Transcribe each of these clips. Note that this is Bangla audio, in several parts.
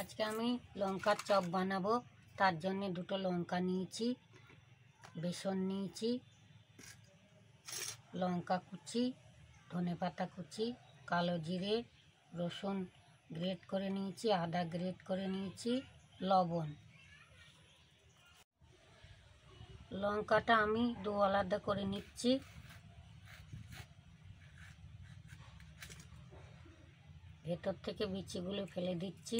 আজকে আমি লঙ্কার চপ বানাবো তার জন্য দুটো লঙ্কা নিয়েছি বেসন নিয়েছি লঙ্কা কুচি ধনে পাতা কুচি কালো জিরে রসুন গ্রেট করে নিয়েছি আদা গ্রেট করে নিয়েছি লবণ লঙ্কাটা আমি দু আলাদা করে নিচ্ছি ভেতর থেকে বিচিগুলো ফেলে দিচ্ছি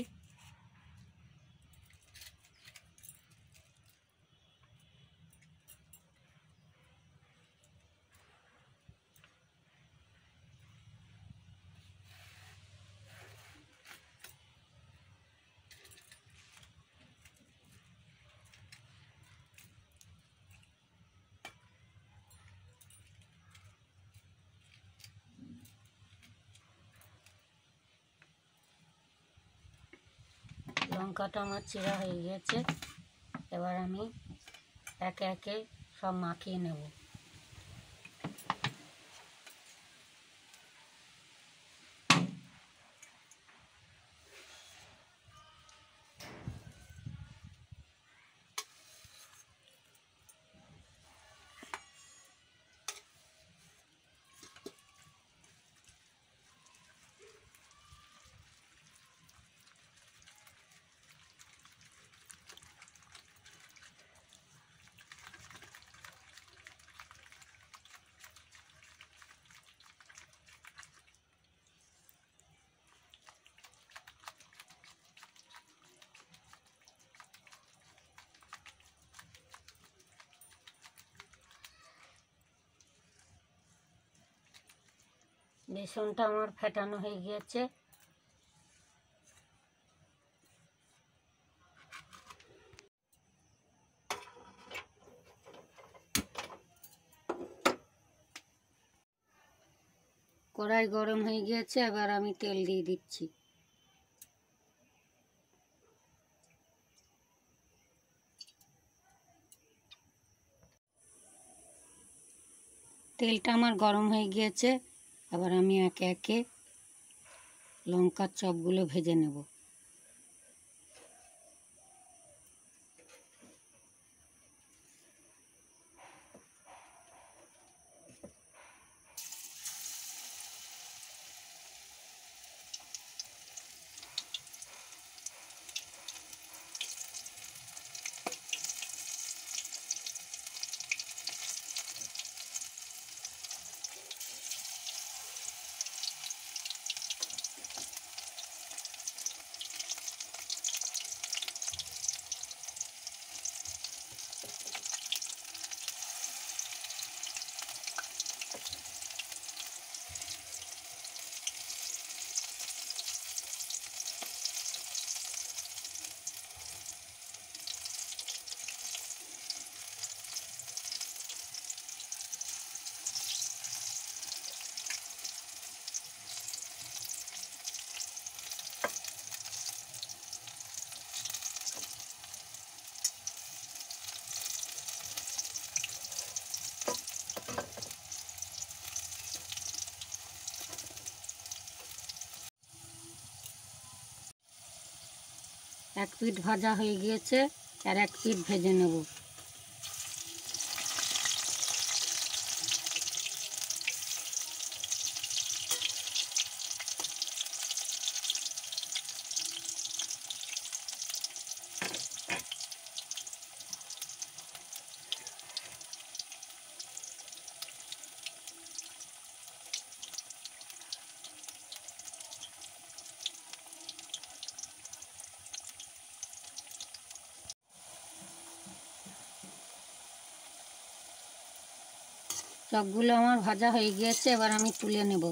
লঙ্কাটা আমার চিরা হয়ে গিয়েছে এবার আমি একে একে সব মাখিয়ে নেবো বেসনটা আমার ফেটানো হয়ে গিয়েছে কড়াই গরম হয়ে গিয়েছে এবার আমি তেল দিয়ে দিচ্ছি তেলটা আমার গরম হয়ে গিয়েছে এবার আমি একে একে লঙ্কার চপগুলো ভেজে নেব এক পিঠ ভাজা হয়ে গিয়েছে আর এক পিঠ ভেজে নেব সবগুলো আমার ভাজা হয়ে গিয়েছে এবার আমি তুলে নেবো